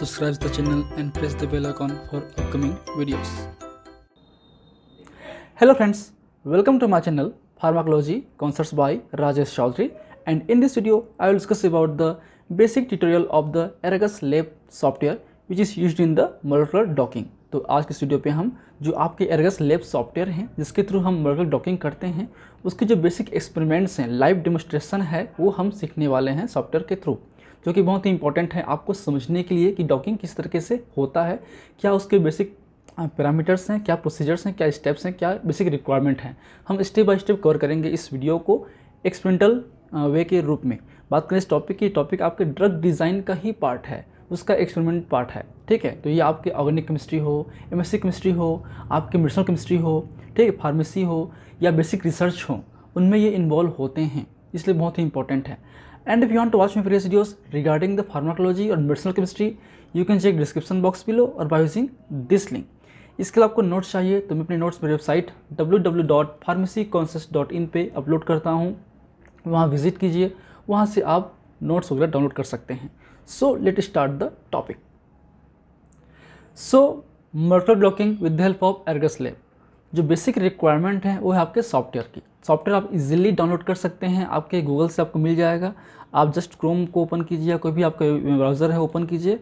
subscribe the channel and press the bell icon for upcoming videos. Hello friends, welcome to my channel Pharmacology Concepts by Rajesh Chaudhary and in this video I will discuss about the basic tutorial of the Aragus Lab software which is used in the molecular docking. तो आज के studio पे हम जो आपके एरगस लेब software हैं जिसके through हम मॉडल डॉकिंग करते हैं उसके जो बेसिक एक्सपेरिमेंट्स हैं लाइव डेमोस्ट्रेशन है वो हम सीखने वाले हैं सॉफ्टवेयर के थ्रू जो कि बहुत ही इंपॉर्टेंट है आपको समझने के लिए कि डॉकिंग किस तरीके से होता है क्या उसके बेसिक पैरामीटर्स हैं क्या प्रोसीजर्स हैं क्या स्टेप्स हैं क्या बेसिक रिक्वायरमेंट हैं हम स्टेप बाय स्टेप कवर करेंगे इस वीडियो को एक्सपेरिमेंटल वे के रूप में बात करें इस टॉपिक की टॉपिक आपके ड्रग डिज़ाइन का ही पार्ट है उसका एक्सपेरिमेंट पार्ट है ठीक है तो ये आपके ऑर्गेनिक केमिस्ट्री हो एम केमिस्ट्री हो आपके मेडिसिनल केमिस्ट्री हो ठीक है फार्मेसी हो या बेसिक रिसर्च हो उनमें ये इन्वॉल्व होते हैं इसलिए बहुत ही इंपॉर्टेंट है and if you want to watch my previous videos regarding the pharmacology और medicinal chemistry you can check description box below और बाय यूजिंग दिस लिंक इसके लिए आपको नोट्स चाहिए तो मैं अपने नोट्स मेरी website W W dot dot pharmacy in पे अपलोड करता हूँ वहाँ विजिट कीजिए वहाँ से आप नोट्स वगैरह डाउनलोड कर सकते हैं so let start the topic so मर्टर docking with the help of Argus lab जो बेसिक रिक्वायरमेंट है वो है आपके सॉफ्टवेयर की सॉफ्टवेयर आप इजीली डाउनलोड कर सकते हैं आपके गूगल से आपको मिल जाएगा आप जस्ट क्रोम को ओपन कीजिए या कोई भी आपका ब्राउज़र है ओपन कीजिए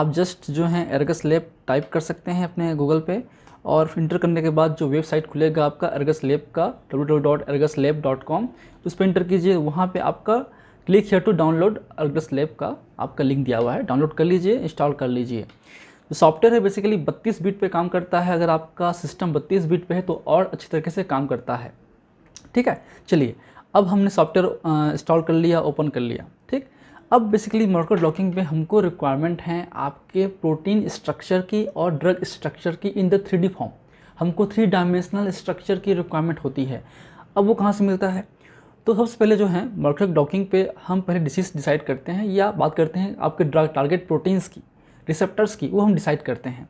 आप जस्ट जो है एरगस लेब टाइप कर सकते हैं अपने गूगल पे और इंटर करने के बाद जो वेबसाइट खुलेगा आपका एरगस लेब का डब्ल्यू उस पर इंटर कीजिए वहाँ पर आपका click here to download Argus lab का आपका लिंक दिया हुआ है डाउनलोड कर लीजिए इंस्टॉल कर लीजिए जो सॉफ्टवेयर है बेसिकली 32 बीट पे काम करता है अगर आपका सिस्टम 32 बीट पे है तो और अच्छी तरीके से काम करता है ठीक है चलिए अब हमने सॉफ्टवेयर इंस्टॉल कर लिया ओपन कर लिया ठीक अब बेसिकली मॉर्कर लॉकिंग में हमको रिक्वायरमेंट हैं आपके प्रोटीन स्ट्रक्चर की और ड्रग स्ट्रक्चर की इन द थ्री फॉर्म हमको थ्री डायमेंशनल स्ट्रक्चर की रिक्वायरमेंट होती है अब वो कहाँ से मिलता है तो सबसे पहले जो है मॉर्कर डॉकिंग पे हम पहले डिसीज डिसाइड करते हैं या बात करते हैं आपके ड्रग टारगेट प्रोटीन्स की रिसेप्टर्स की वो हम डिसाइड करते हैं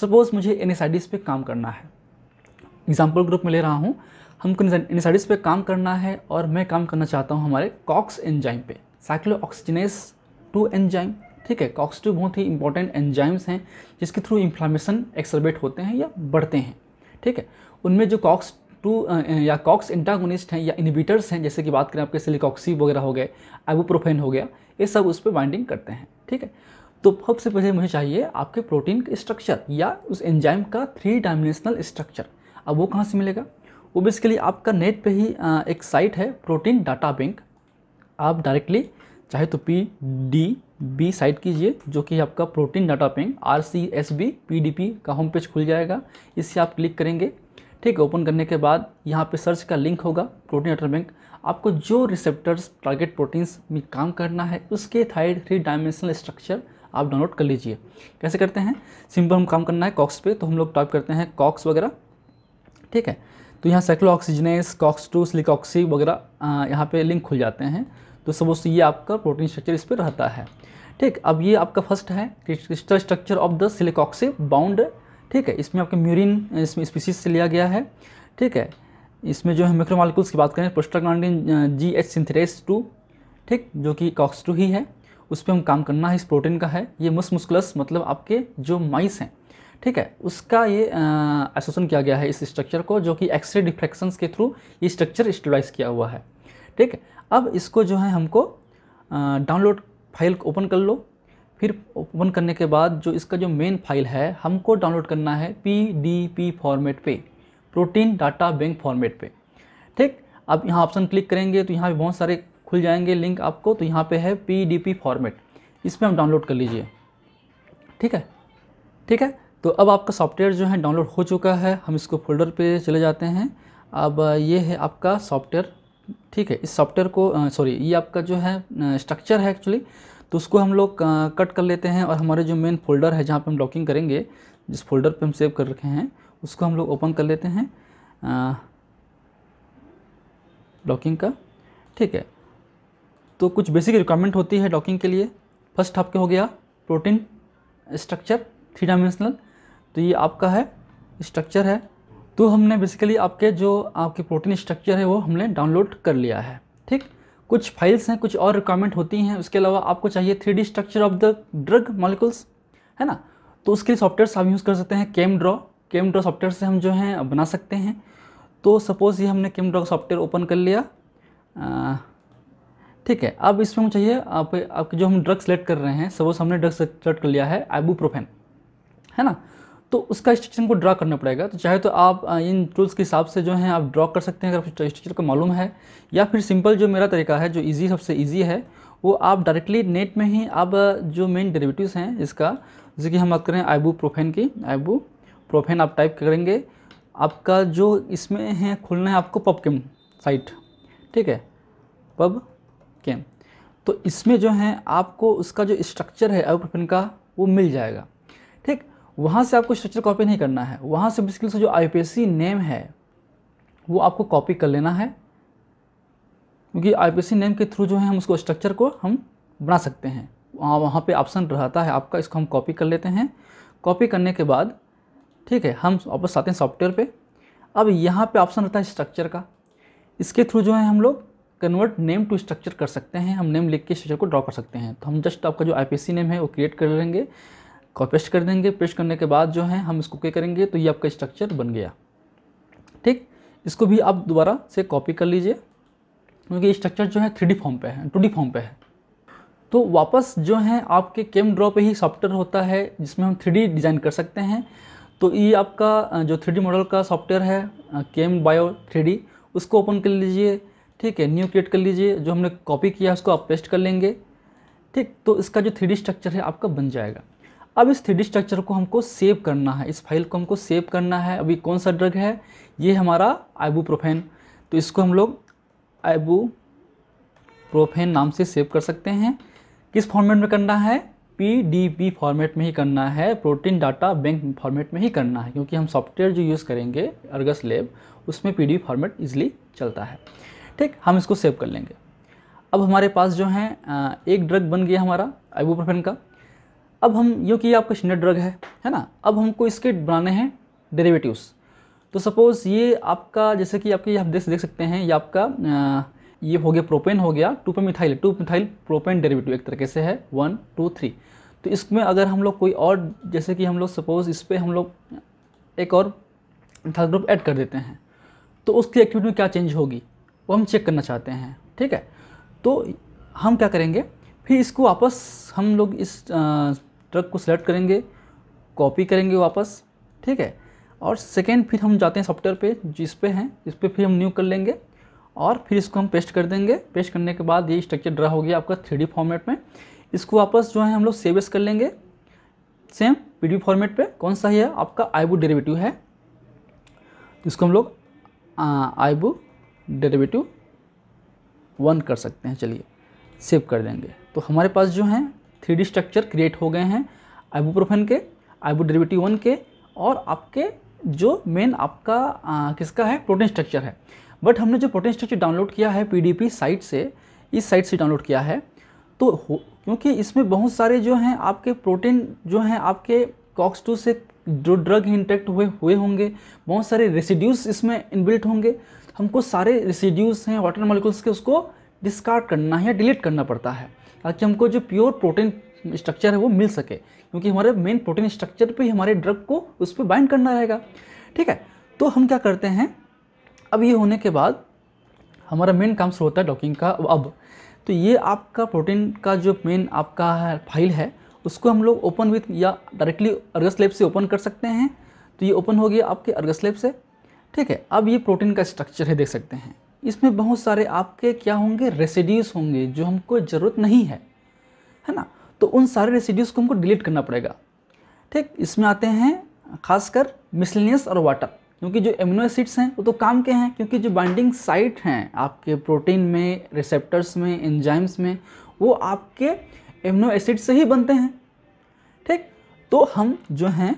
सपोज़ मुझे एनिसाइडिस पे काम करना है एग्जाम्पल ग्रुप में ले रहा हूँ हमको एनिसाइडिस पे काम करना है और मैं काम करना चाहता हूँ हमारे कॉक्स एंजाइम पे साइक्लो ऑक्सीजनेस टू एंजाइम ठीक है कॉक्स टू बहुत ही इंपॉर्टेंट एंजाइम्स हैं जिसके थ्रू इन्फ्लामेशन एक्सरबेट होते हैं या बढ़ते हैं ठीक है उनमें जो कॉक्स टू या कॉक्स इंटागोनिस्ट हैं या इनिबिटर्स हैं जैसे कि बात करें आपके सिलिकॉक्सी वगैरह हो गए एबोप्रोफेन हो गया ये सब उस पर बाइंडिंग करते हैं ठीक है तो सबसे पहले मुझे चाहिए आपके प्रोटीन का स्ट्रक्चर या उस एंजाइम का थ्री डायमेंशनल स्ट्रक्चर अब वो कहाँ से मिलेगा वो बेसिकली आपका नेट पे ही एक साइट है प्रोटीन डाटा बैंक आप डायरेक्टली चाहे तो पी डी बी साइट कीजिए जो कि आपका protein data bank R C S B P D P का होम पेज खुल जाएगा इससे आप क्लिक करेंगे ठीक है ओपन करने के बाद यहाँ पे सर्च का लिंक होगा प्रोटीन डाटा बैंक आपको जो रिसेप्टर्स टारगेट प्रोटीन्स में काम करना है उसके थाइड थ्री डायमेंशनल स्ट्रक्चर आप डाउनलोड कर लीजिए कैसे करते हैं सिंपल हम काम करना है कॉक्स पे तो हम लोग टाइप करते हैं कॉक्स वगैरह ठीक है तो यहाँ cyclooxygenase COX two celecoxib वगैरह यहाँ पर लिंक खुल जाते हैं तो सपोज ये आपका प्रोटीन स्ट्रक्चर इस पर रहता है ठीक अब ये आपका फर्स्ट है crystal structure of the celecoxib bound ठीक है इसमें आपके म्यूरिन इसमें स्पीसीज से लिया गया है ठीक है इसमें जो है माइक्रोमालिकल्स की बात करें प्रोस्टाग्लांडिन जी एच सिंथरेस टू ठीक जो कि कॉक्स टू ही है उस पर हम काम करना है इस प्रोटीन का है ये मस मुस्कुलस मतलब आपके जो माइस हैं ठीक है उसका ये एसोसन किया गया है इस स्ट्रक्चर को जो कि एक्सरे डिफ्रेक्शन के थ्रू ये स्ट्रक्चर स्टेलाइज किया हुआ है ठीक है अब इसको जो है हमको डाउनलोड फाइल ओपन कर लो फिर ओपन करने के बाद जो इसका जो मेन फाइल है हमको डाउनलोड करना है पी फॉर्मेट पे प्रोटीन डाटा बैंक फॉर्मेट पे ठीक अब यहाँ ऑप्शन क्लिक करेंगे तो यहाँ पे बहुत सारे खुल जाएंगे लिंक आपको तो यहाँ पे है पी फॉर्मेट इसमें हम डाउनलोड कर लीजिए ठीक है ठीक है तो अब आपका सॉफ्टवेयर जो है डाउनलोड हो चुका है हम इसको फोल्डर पे चले जाते हैं अब ये है आपका सॉफ्टवेयर ठीक है इस सॉफ्टवेयर को सॉरी ये आपका जो है स्ट्रक्चर है एक्चुअली तो उसको हम लोग कट कर लेते हैं और हमारे जो मेन फोल्डर है जहाँ पर हम लॉकिंग करेंगे जिस फोल्डर पर हम सेव कर रखे हैं उसको हम लोग ओपन कर लेते हैं ब्लॉकिंग का ठीक है तो कुछ बेसिक रिक्वायरमेंट होती है डॉकिंग के लिए फर्स्ट आपके हो गया प्रोटीन स्ट्रक्चर थ्री डायमेंशनल तो ये आपका है स्ट्रक्चर है तो हमने बेसिकली आपके जो आपके प्रोटीन स्ट्रक्चर है वो हमने डाउनलोड कर लिया है ठीक कुछ फाइल्स हैं कुछ और रिक्वायरमेंट होती हैं उसके अलावा आपको चाहिए three structure of the drug molecules है ना तो उसके लिए सॉफ्टवेयर आप यूज़ कर सकते हैं ChemDraw ChemDraw software से हम जो हैं बना सकते हैं तो सपोज़ ये हमने केम ड्रॉ सॉफ्टवेयर ओपन कर लिया आ, ठीक है अब इसमें हम चाहिए आप, आप जो हम ड्रग सेलेक्ट कर रहे हैं सपोज हमने ड्रग सेलेक्ट कर लिया है आइबूप्रोफेन है ना तो उसका स्ट्रक्चर को ड्रा करना पड़ेगा तो चाहे तो आप इन टूल्स के हिसाब से जो है आप ड्रा कर सकते हैं अगर आपको स्ट्रक्चर का मालूम है या फिर सिंपल जो मेरा तरीका है जो ईजी सबसे ईजी है वो आप डायरेक्टली नेट में ही आप जो मेन डेरिवेटिव्स हैं इसका जैसे कि हम बात करें आईबू प्रोफेन की आईबू प्रोफेन आप टाइप करेंगे आपका जो इसमें है खुलना है आपको पबकेम साइट ठीक है पब के तो इसमें जो है आपको उसका जो स्ट्रक्चर है आयोप्रोपेन का वो मिल जाएगा ठीक वहाँ से आपको स्ट्रक्चर कॉपी नहीं करना है वहाँ से बेसिकली से जो आई नेम है वो आपको कॉपी कर लेना है क्योंकि आई नेम के थ्रू जो है हम उसको स्ट्रक्चर को हम बना सकते हैं वहाँ वहाँ पर ऑप्शन रहता है आपका इसको हम कॉपी कर लेते हैं कॉपी करने के बाद ठीक है हम वापस आते हैं सॉफ्टवेयर पे अब यहाँ पे ऑप्शन रहता है स्ट्रक्चर का इसके थ्रू जो है हम लोग कन्वर्ट नेम टू स्ट्रक्चर कर सकते हैं हम नेम लिख के स्ट्रक्चर को ड्रॉ कर सकते हैं तो हम जस्ट आपका जो आई नेम है वो क्रिएट कर लेंगे कॉपेस्ट कर देंगे पेस्ट करने के बाद जो है हम इसको क्या करेंगे तो ये आपका स्ट्रक्चर बन गया ठीक इसको भी आप दोबारा से कॉपी कर लीजिए क्योंकि स्ट्रक्चर जो है थ्री फॉर्म पे है टू फॉर्म पे है तो वापस जो है आपके केम ड्रॉ पे ही सॉफ्टवेयर होता है जिसमें हम थ्री डिज़ाइन कर सकते हैं तो ये आपका जो थ्री मॉडल का सॉफ्टवेयर है केम बायो थ्री उसको ओपन कर लीजिए ठीक है न्यू क्रिएट कर लीजिए जो हमने कॉपी किया उसको आप पेस्ट कर लेंगे ठीक तो इसका जो थ्री स्ट्रक्चर है आपका बन जाएगा अब इस थ्री स्ट्रक्चर को हमको सेव करना है इस फाइल को हमको सेव करना है अभी कौन सा ड्रग है ये हमारा आइबूप्रोफेन तो इसको हम लोग प्रोफेन नाम से सेव कर सकते हैं किस फॉर्मेट में करना है पी फॉर्मेट में ही करना है प्रोटीन डाटा बैंक फॉर्मेट में ही करना है क्योंकि हम सॉफ्टवेयर जो यूज़ करेंगे अर्गस लेब उसमें पी फॉर्मेट इजिली चलता है ठीक हम इसको सेव कर लेंगे अब हमारे पास जो है एक ड्रग बन गया हमारा आइबूप्रोफेन का अब हम यूँ कि आपका शिनेट ड्रग है है ना अब हमको इसके बनाने हैं डेरिवेटिव्स तो सपोज़ ये आपका जैसे कि आपके आप देख देख सकते हैं ये आपका ये हो गया प्रोपेन हो गया टू पे methyl two methyl propane derivative एक तरीके से है वन टू थ्री तो इसमें अगर हम लोग कोई और जैसे कि हम लोग सपोज़ इस पर हम लोग एक और मिथाइल ग्रुप ऐड कर देते हैं तो उसकी एक्टिविटी में क्या चेंज होगी वो हम चेक करना चाहते हैं ठीक है तो हम क्या करेंगे फिर इसको वापस हम लोग इस ट्रक को सिलेक्ट करेंगे कॉपी करेंगे वापस ठीक है और सेकेंड फिर हम जाते हैं सॉफ्टवेयर पे जिस पे हैं इस पर फिर हम न्यू कर लेंगे और फिर इसको हम पेस्ट कर देंगे पेस्ट करने के बाद ये स्ट्रक्चर ड्रा हो गया आपका थ्री फॉर्मेट में इसको वापस जो है हम लोग सेवेस कर लेंगे सेम पी फॉर्मेट पे कौन सा ही है आपका आईबू डेरिवेटिव है इसको हम लोग आईबू डेरिवेटिव वन कर सकते हैं चलिए सेव कर देंगे तो हमारे पास जो हैं थ्री स्ट्रक्चर क्रिएट हो गए हैं प्रोफेन के आइबो डेरिवेटिव वन के और आपके जो मेन आपका आ, किसका है प्रोटीन स्ट्रक्चर है बट हमने जो प्रोटीन स्ट्रक्चर डाउनलोड किया है पीडीपी साइट से इस साइट से डाउनलोड किया है तो क्योंकि इसमें बहुत सारे जो हैं आपके प्रोटीन जो हैं आपके कॉक्स टू से जो ड्रग इंटेक्ट हुए हुए होंगे बहुत सारे रेसिड्यूज इसमें इनबिल्ट होंगे हमको सारे रेसिड्यूज़ हैं वाटर मॉलिक्यूल्स के उसको डिस्कार्ड करना है या डिलीट करना पड़ता है ताकि हमको जो प्योर प्रोटीन स्ट्रक्चर है वो मिल सके क्योंकि हमारे मेन प्रोटीन स्ट्रक्चर पे हमारे ड्रग को उस पर बाइंड करना रहेगा ठीक है तो हम क्या करते हैं अब ये होने के बाद हमारा मेन काम शुरू होता है डॉकिंग का अब तो ये आपका प्रोटीन का जो मेन आपका है फाइल है उसको हम लोग ओपन विथ या डायरेक्टली अर्गस लैब से ओपन कर सकते हैं तो ये ओपन हो गया आपके अर्गस लैब से ठीक है अब ये प्रोटीन का स्ट्रक्चर है देख सकते हैं इसमें बहुत सारे आपके क्या होंगे रेसिड्यूज़ होंगे जो हमको ज़रूरत नहीं है है ना तो उन सारे रेसिड्यूज़ को हमको डिलीट करना पड़ेगा ठीक इसमें आते हैं खासकर मिसलिनियस और वाटर क्योंकि जो एमिनो एसिड्स हैं वो तो काम के हैं क्योंकि जो बाइंडिंग साइट हैं आपके प्रोटीन में रिसेप्टर्स में एंजाइम्स में वो आपके एमिनो एसिड से ही बनते हैं ठीक तो हम जो हैं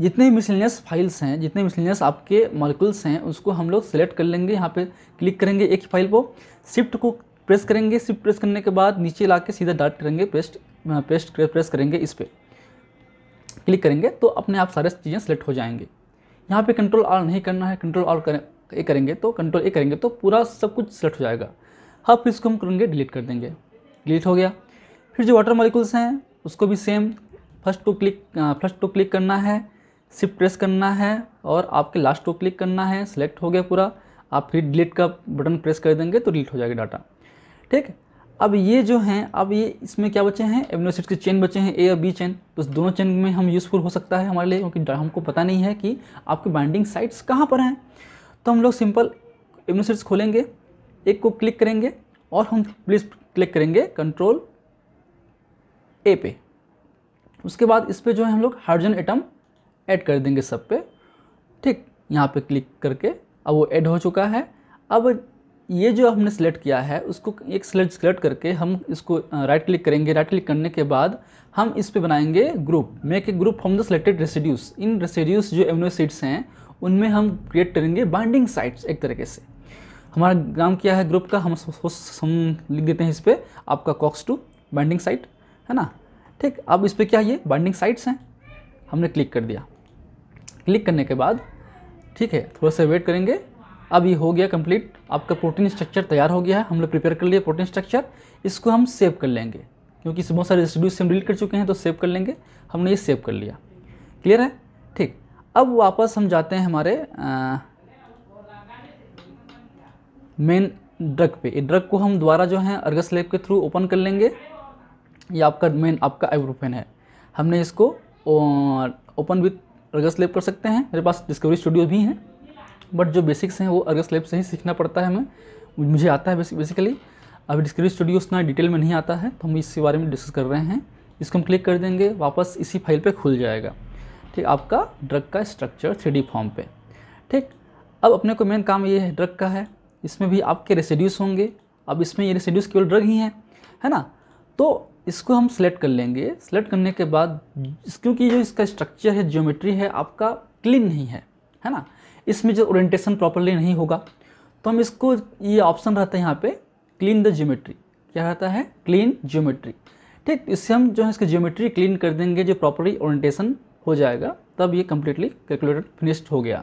जितने भी मिसलिनियस फाइल्स हैं जितने मिसलिनियस आपके मॉलिकुल्स हैं उसको हम लोग सेलेक्ट कर लेंगे यहाँ पे क्लिक करेंगे एक ही फाइल को शिफ्ट को प्रेस करेंगे शिफ्ट प्रेस करने के बाद नीचे ला के सीधा डाट करेंगे पेस्ट पेस्ट प्रेस करेंगे इस पर क्लिक करेंगे तो अपने आप सारे चीज़ें सेलेक्ट हो जाएंगे यहाँ पे कंट्रोल आर नहीं करना है कंट्रोल आर करें ए करेंगे तो कंट्रोल ए करेंगे तो पूरा सब कुछ सेलेक्ट हो जाएगा हाँ फिर इसको हम करेंगे डिलीट कर देंगे डिलीट हो गया फिर जो वाटर मॉलिकल्स हैं उसको भी same first two click first two click करना है सिर्फ प्रेस करना है और आपके लास्ट को क्लिक करना है सेलेक्ट हो गया पूरा आप फिर डिलीट का बटन प्रेस कर देंगे तो डिलीट हो जाएगा डाटा ठीक अब ये जो हैं अब ये इसमें क्या बचे हैं एमिनो के चेन बचे हैं ए और बी चेन तो इस दोनों चेन में हम यूज़फुल हो सकता है हमारे लिए क्योंकि हमको पता नहीं है कि आपके बाइंडिंग साइट्स कहाँ पर हैं तो हम लोग सिंपल एमिनो खोलेंगे एक को क्लिक करेंगे और हम प्लीज क्लिक करेंगे कंट्रोल ए पे उसके बाद इस पर जो है हम लोग हाइड्रोजन एटम ऐड कर देंगे सब पे ठीक यहाँ पे क्लिक करके अब वो ऐड हो चुका है अब ये जो हमने सेलेक्ट किया है उसको एक सेलेक्ट सेलेक्ट करके हम इसको राइट क्लिक करेंगे राइट क्लिक करने के बाद हम इस पर बनाएंगे group make a group from the selected residues in residues जो एमनो सीड्स हैं उनमें हम क्रिएट करेंगे बाइंडिंग साइट्स एक तरीके से हमारा नाम क्या है ग्रुप का हम हम लिख देते हैं इस पर आपका कॉक्स टू बाइंडिंग साइट है ना ठीक अब इस पर क्या ये बाइंडिंग साइट्स हैं हमने क्लिक कर दिया क्लिक करने के बाद ठीक है थोड़ा सा वेट करेंगे अब ये हो गया कंप्लीट आपका प्रोटीन स्ट्रक्चर तैयार हो गया है हम लोग प्रिपेयर कर लिए प्रोटीन स्ट्रक्चर इसको हम सेव कर लेंगे क्योंकि बहुत सारे रेसिड्यूज से हम डिलीट कर चुके हैं तो सेव कर लेंगे हमने ये सेव कर लिया क्लियर है ठीक अब वापस हम जाते हैं हमारे मेन ड्रग पे ये ड्रग को हम द्वारा जो है अर्गस लैब के थ्रू ओपन कर लेंगे ये आपका मेन आपका आइब्रोफेन है हमने इसको ओपन विथ अर्गस लेप कर सकते हैं मेरे पास डिस्कवरी स्टूडियो भी हैं बट जो बेसिक्स हैं वो अर्गस लेप से ही सीखना पड़ता है हमें मुझे आता है बेसिकली अभी डिस्कवरी स्टूडियो उतना डिटेल में नहीं आता है तो हम इसके बारे में डिस्कस कर रहे हैं इसको हम क्लिक कर देंगे वापस इसी फाइल पर खुल जाएगा ठीक आपका ड्रग का स्ट्रक्चर थ्री फॉर्म पर ठीक अब अपने को मेन काम ये है ड्रग का है इसमें भी आपके रेसिड्यूस होंगे अब इसमें ये रेसिड्यूस केवल ड्रग ही हैं है ना तो इसको हम सेलेक्ट कर लेंगे सेलेक्ट करने के बाद क्योंकि जो इसका स्ट्रक्चर है ज्योमेट्री है आपका क्लीन नहीं है है ना इसमें जो ओरिएंटेशन प्रॉपरली नहीं होगा तो हम इसको ये ऑप्शन रहता है यहाँ पे क्लीन द ज्योमेट्री क्या रहता है क्लीन ज्योमेट्री ठीक इससे हम जो है इसकी ज्योमेट्री क्लीन कर देंगे जो प्रॉपरली ओरिएंटेशन हो जाएगा तब ये कम्प्लीटली कैलकुलेटर फिनिश्ड हो गया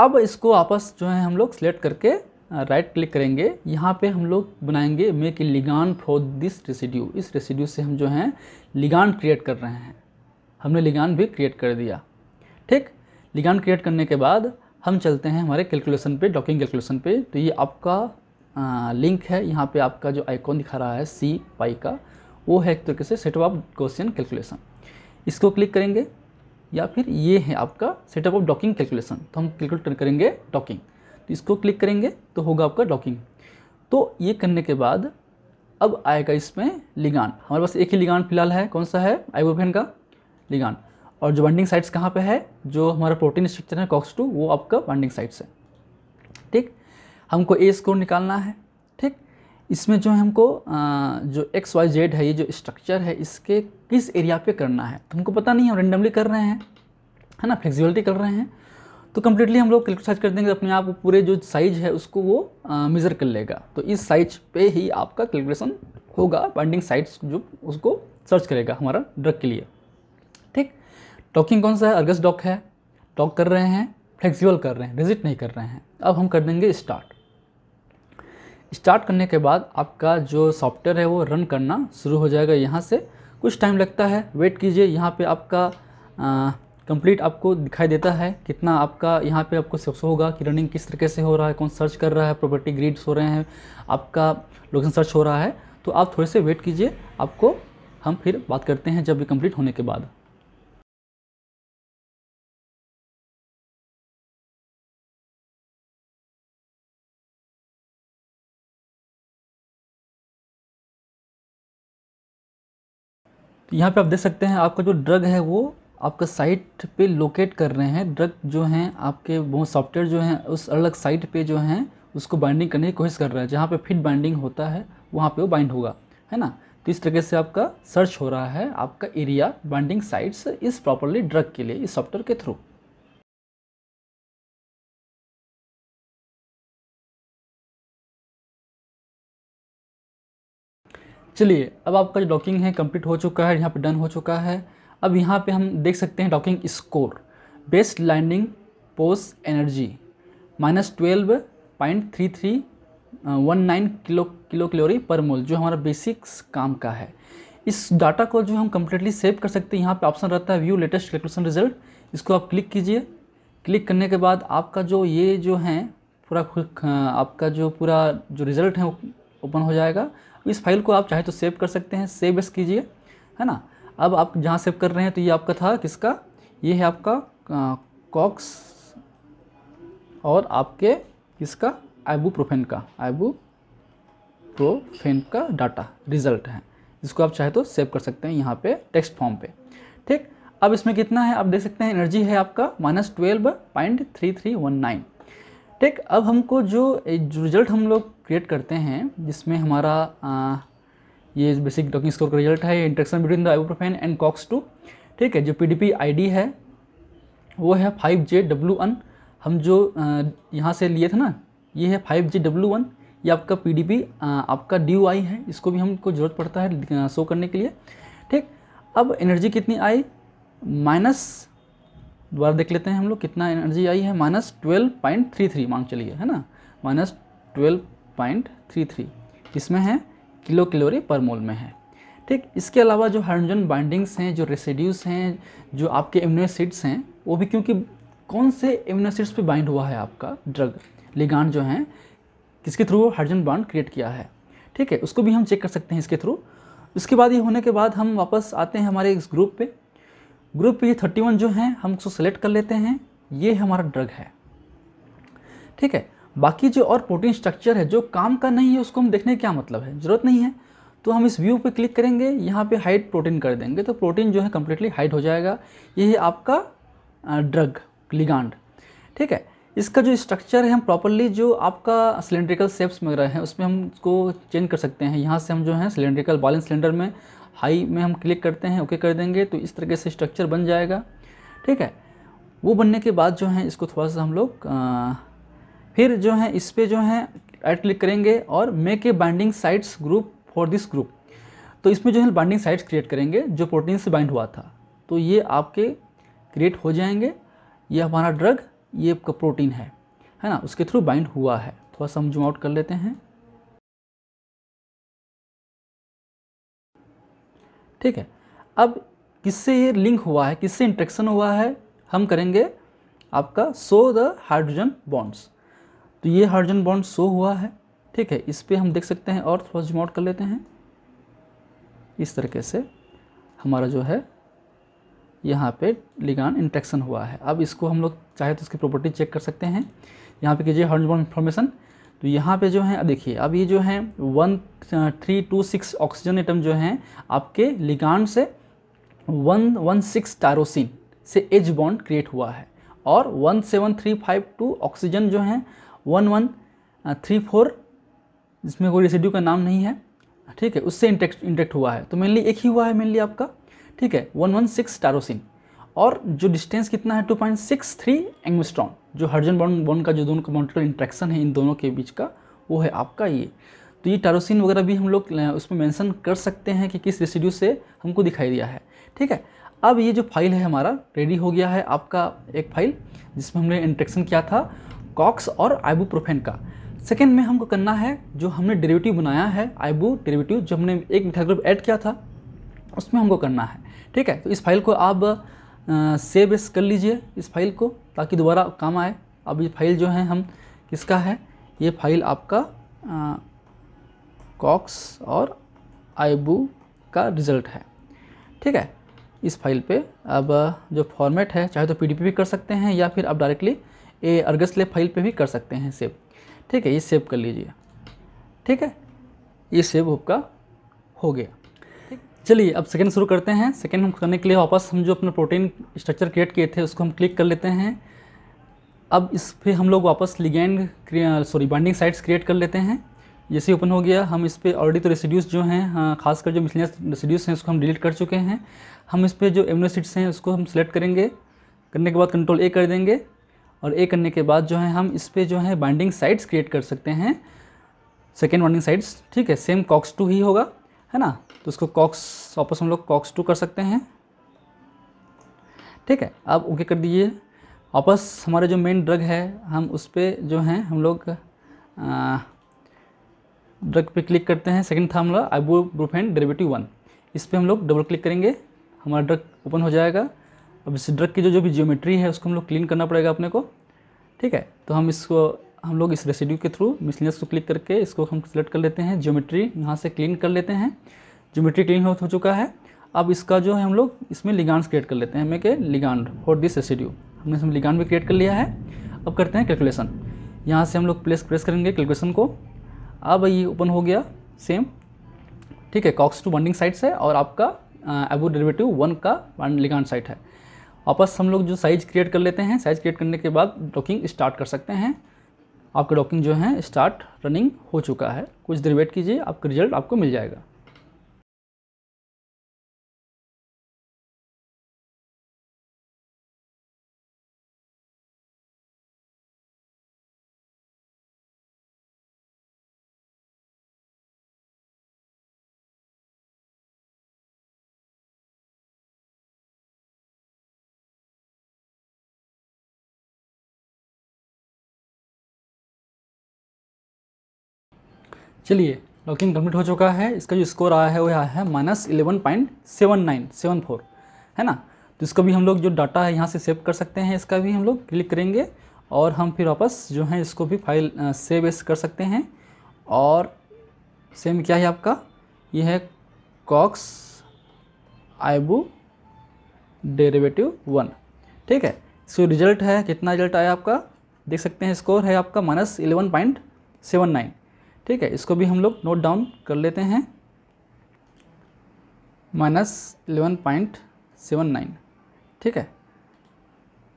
अब इसको आपस जो है हम लोग सेलेक्ट करके राइट क्लिक करेंगे यहाँ पे हम लोग बनाएंगे make a ligand for this residue इस रेसिड्यू से हम जो हैं लिगान क्रिएट कर रहे हैं हमने लिगान भी क्रिएट कर दिया ठीक लिगान क्रिएट करने के बाद हम चलते हैं हमारे कैलकुलेशन पे डॉकिंग कैलकुलेशन पे तो ये आपका आ, लिंक है यहाँ पे आपका जो आइकॉन दिखा रहा है सी पाई का वो है एक तरीके से सेटअप ऑफ क्वेश्चन कैलकुलेशन इसको क्लिक करेंगे या फिर ये है आपका सेटअप ऑफ डॉकिंग कैलकुलेशन तो हम कैलकुलेट करेंगे डॉकिंग तो इसको क्लिक करेंगे तो होगा आपका डॉकिंग तो ये करने के बाद अब आएगा इसमें लिगान हमारे पास एक ही लिगान फिलहाल है कौन सा है आईबोफेन का लिगान और जो बाइंडिंग साइट्स कहाँ पे है जो हमारा प्रोटीन स्ट्रक्चर है कॉक्स टू वो आपका बाइंडिंग साइट्स है ठीक हमको ए स्कोर निकालना है ठीक इसमें जो है हमको आ, जो एक्स वाई जेड है ये जो स्ट्रक्चर है इसके किस एरिया पे करना है तो हमको पता नहीं हम रेंडमली कर रहे हैं है ना फ्लेक्सिबिलिटी कर रहे हैं तो कम्प्लीटली हम लोग कैलकुलेट सर्च कर देंगे तो अपने आप पूरे जो साइज है उसको वो मेज़र कर लेगा तो इस साइज पे ही आपका कैलकुलेशन होगा बाइंडिंग साइट्स जो उसको सर्च करेगा हमारा ड्रग के लिए ठीक टॉकिंग कौन सा है अर्गस डॉक है टॉक कर रहे हैं फ्लेक्सिबल कर रहे हैं रिजिट नहीं कर रहे हैं अब हम कर देंगे स्टार्ट स्टार्ट करने के बाद आपका जो सॉफ्टवेयर है वो रन करना शुरू हो जाएगा यहाँ से कुछ टाइम लगता है वेट कीजिए यहाँ पे आपका कंप्लीट आपको दिखाई देता है कितना आपका यहाँ पे आपको सक्सेस होगा कि रनिंग किस तरीके से हो रहा है कौन सर्च कर रहा है प्रॉपर्टी ग्रीड्स हो रहे हैं आपका लोकेशन सर्च हो रहा है तो आप थोड़े से वेट कीजिए आपको हम फिर बात करते हैं जब ये कंप्लीट होने के बाद तो यहाँ पे आप देख सकते हैं आपका जो ड्रग है वो आपका साइट पे लोकेट कर रहे हैं ड्रग जो हैं आपके वो सॉफ्टवेयर जो हैं उस अलग साइट पे जो हैं उसको बाइंडिंग करने की कोशिश कर रहा है जहाँ पे फिट बाइंडिंग होता है वहाँ पे वो बाइंड होगा है ना तो इस तरीके से आपका सर्च हो रहा है आपका एरिया बाइंडिंग साइट्स इस प्रॉपरली ड्रग के लिए इस सॉफ्टवेयर के थ्रू चलिए अब आपका जो डॉकिंग है कंप्लीट हो चुका है यहाँ पे डन हो चुका है अब यहाँ पे हम देख सकते हैं टॉकिंग स्कोर बेस्ट लैंडिंग pose energy minus twelve point three three one nine kilo kilocalorie per mole जो हमारा बेसिक्स काम का है इस डाटा को जो हम कम्प्लीटली सेव कर सकते हैं यहाँ पे ऑप्शन रहता है व्यू लेटेस्ट कैलकुलेशन रिजल्ट इसको आप क्लिक कीजिए क्लिक करने के बाद आपका जो ये जो है पूरा आपका जो पूरा जो रिज़ल्ट है ओपन हो जाएगा इस फाइल को आप चाहे तो सेव कर सकते हैं सेव एस कीजिए है ना अब आप जहाँ सेव कर रहे हैं तो ये आपका था किसका ये है आपका कॉक्स और आपके किसका प्रोफेन का आइबू प्रोफेन का डाटा रिजल्ट है इसको आप चाहे तो सेव कर सकते हैं यहाँ पे टेक्स्ट फॉर्म पे ठीक अब इसमें कितना है आप देख सकते हैं एनर्जी है आपका minus twelve point three three one nine ठीक अब हमको जो रिजल्ट हम लोग क्रिएट करते हैं जिसमें हमारा ये बेसिक डॉकिंग स्कोर का रिजल्ट है interaction between the ibuprofen and COX two ठीक है जो पीडीपी आईडी है वो है फाइव जे डब्ल्यू वन हम जो यहाँ से लिए थे ना ये है फाइव जे डब्ल्यू वन ये आपका पीडीपी आपका डी आई है इसको भी हमको जरूरत पड़ता है शो करने के लिए ठीक अब एनर्जी कितनी आई माइनस दोबारा देख लेते हैं हम लोग कितना एनर्जी आई है minus twelve point three three मांग चलिए है ना minus twelve point three three इसमें है किलो कैलोरी पर मोल में है ठीक इसके अलावा जो हाइड्रोजन बाइंडिंग्स हैं जो रेसिड्यूस हैं जो आपके इम्यूनोसिड्स हैं वो भी क्योंकि कौन से इम्यूनोसिड्स पे बाइंड हुआ है आपका ड्रग लिगान जो हैं किसके थ्रू हाइड्रोजन बाउंड क्रिएट किया है ठीक है उसको भी हम चेक कर सकते हैं इसके थ्रू उसके बाद ये होने के बाद हम वापस आते हैं हमारे इस ग्रुप पे ग्रुप ये थर्टी वन जो हैं हम उसको सेलेक्ट कर लेते हैं ये हमारा ड्रग है ठीक है बाकी जो और प्रोटीन स्ट्रक्चर है जो काम का नहीं है उसको हम देखने क्या मतलब है ज़रूरत नहीं है तो हम इस व्यू पे क्लिक करेंगे यहाँ पे हाइड प्रोटीन कर देंगे तो प्रोटीन जो है कम्प्लीटली हाइड हो जाएगा ये है आपका ड्रग लिगांड ठीक है इसका जो स्ट्रक्चर है हम प्रॉपरली जो आपका सिलेंड्रिकल सेप्स वगैरह हैं उसमें हम उसको चेंज कर सकते हैं यहाँ से हम जो है सिलेंड्रिकल बॉलिंग सिलेंडर में हाई में हम क्लिक करते हैं ओके कर देंगे तो इस तरीके से स्ट्रक्चर बन जाएगा ठीक है वो बनने के बाद जो है इसको थोड़ा सा हम लोग फिर जो है इस पर जो है एड क्लिक करेंगे और make a binding sites group for this group तो इसमें जो है बाइंडिंग साइट्स क्रिएट करेंगे जो प्रोटीन से बाइंड हुआ था तो ये आपके क्रिएट हो जाएंगे ये हमारा ड्रग ये आपका प्रोटीन है है ना उसके थ्रू बाइंड हुआ है थोड़ा सा हम जूम आउट कर लेते हैं ठीक है अब किससे ये लिंक हुआ है किससे इंट्रेक्शन हुआ है हम करेंगे आपका सो द हाइड्रोजन बॉन्ड्स तो ये हाइड्रोजन बॉन्ड शो हुआ है ठीक है इस पर हम देख सकते हैं और थोड़ा जमाउट कर लेते हैं इस तरीके से हमारा जो है यहाँ पे लिगान इंटेक्शन हुआ है अब इसको हम लोग चाहे तो इसकी प्रॉपर्टी चेक कर सकते हैं यहाँ पे कीजिए हाइड्रोजन बॉन्ड इन्फॉर्मेशन तो यहाँ पे जो है देखिए अब ये जो है one three two six oxygen atom जो हैं आपके लिगान से वन वन सिक्स टारोसिन से एज बॉन्ड क्रिएट हुआ है और one seven three five two oxygen जो हैं वन वन थ्री फोर जिसमें कोई रेसिड्यू का नाम नहीं है ठीक है उससे इंटेक्ट इंटेक्ट हुआ है तो मेनली एक ही हुआ है मेनली आपका ठीक है वन वन सिक्स टारोसिन और जो डिस्टेंस कितना है two point six three angstrom जो हर्जन बॉन्ड बॉन्ड का जो दोनों का मॉलिकुलर इंट्रैक्शन है इन दोनों के बीच का वो है आपका ये तो ये टारोसिन वगैरह भी हम लोग उसमें मैंसन कर सकते हैं कि किस रेसिड्यू से हमको दिखाई दिया है ठीक है अब ये जो फाइल है हमारा रेडी हो गया है आपका एक फाइल जिसमें हमने इंट्रेक्शन किया था कॉक्स और प्रोफेन का सेकेंड में हमको करना है जो हमने डेरिवेटिव बनाया है आइबू डेरिवेटिव जो हमने एक ग्रुप ऐड किया था उसमें हमको करना है ठीक है तो इस फाइल को आप सेव एस कर लीजिए इस फाइल को ताकि दोबारा काम आए अब ये फाइल जो है हम किसका है ये फाइल आपका कॉक्स और आईबू का रिज़ल्ट है ठीक है इस फाइल पे अब जो फॉर्मेट है चाहे तो पीडीपी भी कर सकते हैं या फिर आप डायरेक्टली ये अर्गस ले फाइल पे भी कर सकते हैं सेव ठीक है ये सेव कर लीजिए ठीक है ये सेव आपका हो गया चलिए अब सेकेंड शुरू करते हैं सेकेंड हम करने के लिए वापस हम जो अपना प्रोटीन स्ट्रक्चर क्रिएट किए थे उसको हम क्लिक कर लेते हैं अब इस पर हम लोग वापस ligand sorry binding sites create कर लेते हैं जैसे ओपन हो गया हम इस पर ऑलरेडी तो रेसिड्यूस जो हैं हाँ, खासकर जो मिसलियस रेसिड्यूस हैं उसको हम डिलीट कर चुके हैं हम इस पर जो एमनोसिड्स हैं उसको हम सेलेक्ट करेंगे करने के बाद कंट्रोल ए कर देंगे और ए करने के बाद जो है हम इस पर जो है बाइंडिंग साइट्स क्रिएट कर सकते हैं सेकेंड बाइंडिंग साइट्स ठीक है सेम कॉक्स टू ही होगा है ना तो उसको कॉक्स वापस हम लोग कॉक्स टू कर सकते हैं ठीक है आप ओके कर दीजिए वापस हमारा जो मेन ड्रग है हम उस पर जो है हम लोग ड्रग पे क्लिक करते हैं सेकंड था हमारा आइबो ब्रूफेन डेरिवेटिव वन इस पर हम लोग डबल क्लिक करेंगे हमारा ड्रग ओपन हो जाएगा अब इस ड्रग की जो जो भी जियोमेट्री है उसको हम लोग क्लीन करना पड़ेगा अपने को ठीक है तो हम इसको हम लोग इस रेसिड्यू के थ्रू मिसलियस को क्लिक करके इसको हम सिलेक्ट कर लेते हैं ज्योमेट्री यहाँ से क्लीन कर लेते हैं ज्योमेट्री क्लीन हो, हो चुका है अब इसका जो है हम लोग इसमें लिगांड क्रिएट कर लेते हैं हमें के लिगांड फॉर दिस रेसिड्यू हमने इसमें लिगांड भी क्रिएट कर लिया है अब करते हैं कैलकुलेसन यहाँ से हम लोग प्लेस प्रेस करेंगे कैलकुलेसन को अब ये ओपन हो गया सेम ठीक है कॉक्स टू बॉन्डिंग साइट्स है और आपका एबू डेरिवेटिव वन का लिगांड साइट है वापस हम लोग जो साइज़ क्रिएट कर लेते हैं साइज़ क्रिएट करने के बाद डॉकिंग स्टार्ट कर सकते हैं आपका डॉकिंग जो है स्टार्ट रनिंग हो चुका है कुछ देर वेट कीजिए आपका रिजल्ट आपको मिल जाएगा चलिए लॉकिंग कंप्लीट हो चुका है इसका जो स्कोर आया है वो आया है minus eleven point seven nine seven four है ना तो इसका भी हम लोग जो डाटा है यहाँ से सेव कर सकते हैं इसका भी हम लोग क्लिक करेंगे और हम फिर वापस जो है इसको भी फाइल सेव एस कर सकते हैं और सेम क्या है आपका ये है कॉक्स आईबू डेरिवेटिव वन ठीक है सो रिजल्ट है कितना रिजल्ट आया आपका देख सकते हैं स्कोर है आपका minus eleven point seven nine ठीक है इसको भी हम लोग नोट डाउन कर लेते हैं minus eleven point seven nine ठीक है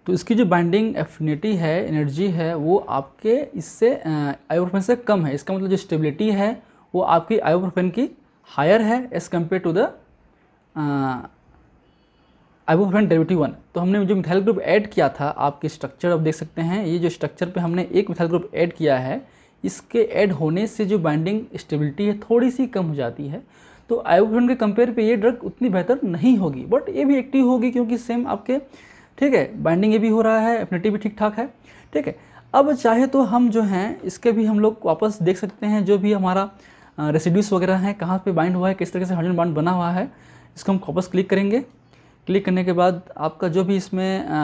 तो इसकी जो बाइंडिंग एफिनिटी है एनर्जी है वो आपके इससे आयोप्रोफेन से कम है इसका मतलब जो स्टेबिलिटी है वो आपकी आयोप्रोफेन की हायर है as compare to the ibuprofen डेविटी वन तो हमने जो मिथाइल ग्रुप ऐड किया था आपके स्ट्रक्चर आप देख सकते हैं ये जो स्ट्रक्चर पे हमने एक मिथाइल ग्रुप ऐड किया है इसके ऐड होने से जो बाइंडिंग स्टेबिलिटी है थोड़ी सी कम हो जाती है तो आयोफ्रेन के कंपेयर पे ये ड्रग उतनी बेहतर नहीं होगी बट ये भी एक्टिव होगी क्योंकि सेम आपके ठीक है बाइंडिंग ये भी हो रहा है एफिनिटी भी ठीक ठाक है ठीक है अब चाहे तो हम जो हैं इसके भी हम लोग वापस देख सकते हैं जो भी हमारा रेसिड्यूस वगैरह हैं कहाँ पर बाइंड हुआ है किस तरीके से हाइड्रोजन बाइंड बना हुआ है इसको हम वापस क्लिक करेंगे क्लिक करने के बाद आपका जो भी इसमें आ,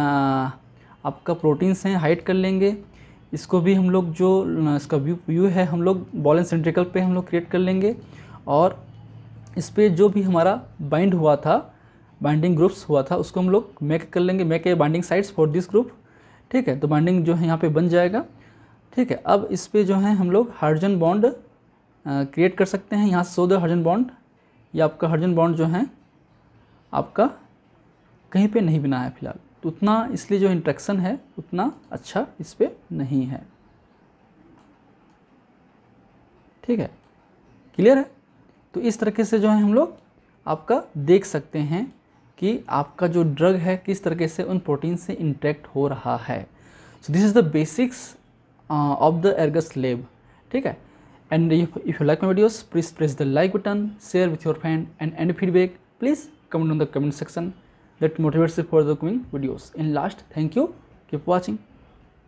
आपका प्रोटीन्स हैं हाइट कर लेंगे इसको भी हम लोग जो इसका व्यू व्यू है हम लोग बॉल एंड सेंट्रिकल पे हम लोग क्रिएट कर लेंगे और इस पर जो भी हमारा बाइंड हुआ था बाइंडिंग ग्रुप्स हुआ था उसको हम लोग मेक कर लेंगे make a binding sites for this group ठीक है तो बाइंडिंग जो है यहाँ पे बन जाएगा ठीक है अब इस पर जो है हम लोग हार्जन बॉन्ड क्रिएट कर सकते हैं यहाँ सो द हार्जन बॉन्ड या आपका हार्जन बॉन्ड जो है आपका कहीं पे नहीं बना है फिलहाल तो उतना इसलिए जो इंट्रैक्शन है उतना अच्छा इस पर नहीं है ठीक है क्लियर है तो इस तरीके से जो है हम लोग आपका देख सकते हैं कि आपका जो ड्रग है किस तरीके से उन प्रोटीन से इंटरेक्ट हो रहा है so this is the basics of the Argus lab ठीक है and if you like my videos please press the like button share with your friend and and feedback please comment on the comment section that motivates you for the coming videos and last thank you keep watching